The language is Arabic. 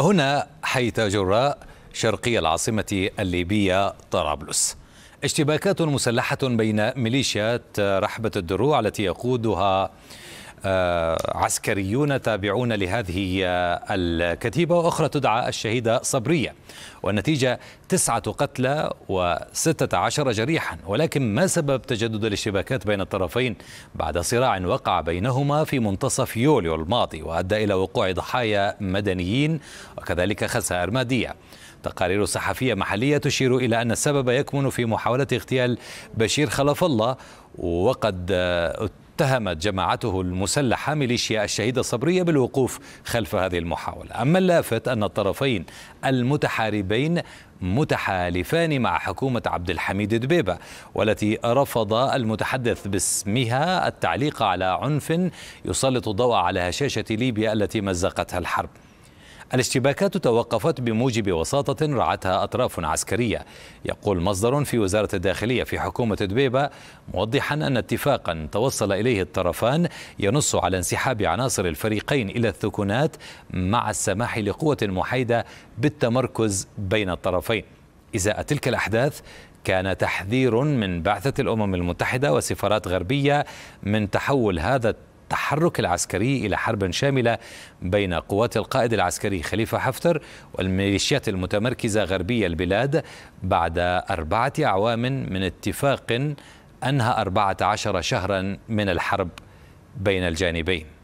هنا حيث جراء شرقي العاصمة الليبية طرابلس اشتباكات مسلحة بين ميليشيات رحبة الدروع التي يقودها آه، عسكريون تابعون لهذه آه، الكتيبة وأخرى تدعى الشهيدة صبرية والنتيجة تسعة قتلى وستة عشر جريحا ولكن ما سبب تجدد الاشتباكات بين الطرفين بعد صراع وقع بينهما في منتصف يوليو الماضي وأدى إلى وقوع ضحايا مدنيين وكذلك خسائر مادية تقارير صحفية محلية تشير إلى أن السبب يكمن في محاولة اغتيال بشير خلف الله وقد آه، اتهمت جماعته المسلحة ميليشيا الشهيدة الصبرية بالوقوف خلف هذه المحاولة أما اللافت أن الطرفين المتحاربين متحالفان مع حكومة عبد الحميد دبيبة والتي رفض المتحدث باسمها التعليق على عنف يسلط الضوء على هشاشة ليبيا التي مزقتها الحرب الاشتباكات توقفت بموجب وساطة رعتها أطراف عسكرية يقول مصدر في وزارة الداخلية في حكومة دبيبة موضحا أن اتفاقا توصل إليه الطرفان ينص على انسحاب عناصر الفريقين إلى الثكنات مع السماح لقوة محايدة بالتمركز بين الطرفين إزاء تلك الأحداث كان تحذير من بعثة الأمم المتحدة وسفارات غربية من تحول هذا التحرك العسكري إلى حرب شاملة بين قوات القائد العسكري خليفة حفتر والميليشيات المتمركزة غربية البلاد بعد أربعة أعوام من اتفاق أنهى اربعه عشر شهرا من الحرب بين الجانبين